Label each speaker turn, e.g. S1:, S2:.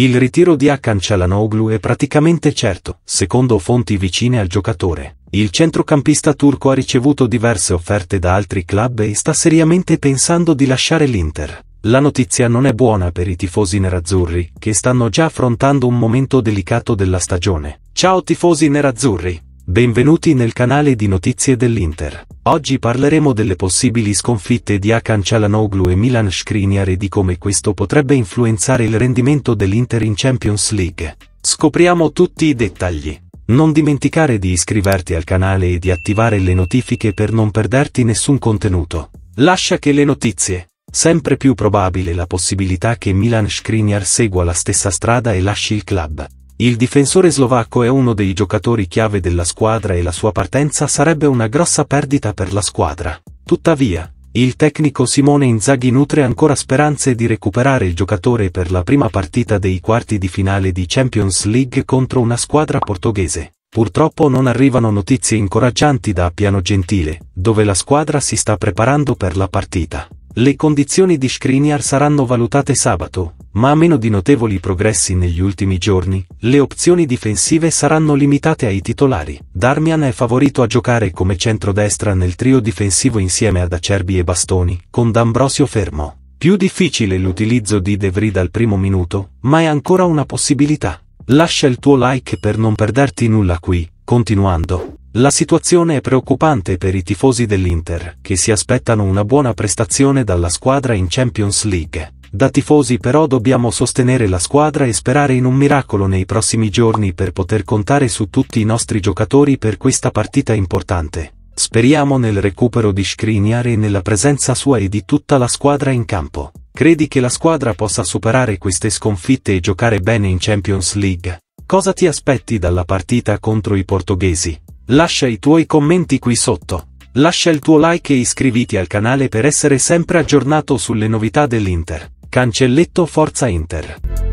S1: Il ritiro di Hakan Çalhanoğlu è praticamente certo, secondo fonti vicine al giocatore. Il centrocampista turco ha ricevuto diverse offerte da altri club e sta seriamente pensando di lasciare l'Inter. La notizia non è buona per i tifosi nerazzurri, che stanno già affrontando un momento delicato della stagione. Ciao tifosi nerazzurri! Benvenuti nel canale di notizie dell'Inter. Oggi parleremo delle possibili sconfitte di Akan Cialanoglu e Milan Skriniar e di come questo potrebbe influenzare il rendimento dell'Inter in Champions League. Scopriamo tutti i dettagli. Non dimenticare di iscriverti al canale e di attivare le notifiche per non perderti nessun contenuto. Lascia che le notizie sempre più probabile la possibilità che Milan Skriniar segua la stessa strada e lasci il club. Il difensore slovacco è uno dei giocatori chiave della squadra e la sua partenza sarebbe una grossa perdita per la squadra. Tuttavia, il tecnico Simone Inzaghi nutre ancora speranze di recuperare il giocatore per la prima partita dei quarti di finale di Champions League contro una squadra portoghese. Purtroppo non arrivano notizie incoraggianti da Piano Gentile, dove la squadra si sta preparando per la partita. Le condizioni di Skriniar saranno valutate sabato, ma a meno di notevoli progressi negli ultimi giorni, le opzioni difensive saranno limitate ai titolari. Darmian è favorito a giocare come centrodestra nel trio difensivo insieme ad Acerbi e Bastoni, con D'Ambrosio fermo. Più difficile l'utilizzo di De Vrij dal primo minuto, ma è ancora una possibilità. Lascia il tuo like per non perderti nulla qui, continuando. La situazione è preoccupante per i tifosi dell'Inter, che si aspettano una buona prestazione dalla squadra in Champions League. Da tifosi però dobbiamo sostenere la squadra e sperare in un miracolo nei prossimi giorni per poter contare su tutti i nostri giocatori per questa partita importante. Speriamo nel recupero di Skriniar e nella presenza sua e di tutta la squadra in campo. Credi che la squadra possa superare queste sconfitte e giocare bene in Champions League? Cosa ti aspetti dalla partita contro i portoghesi? Lascia i tuoi commenti qui sotto. Lascia il tuo like e iscriviti al canale per essere sempre aggiornato sulle novità dell'Inter. Cancelletto Forza Inter.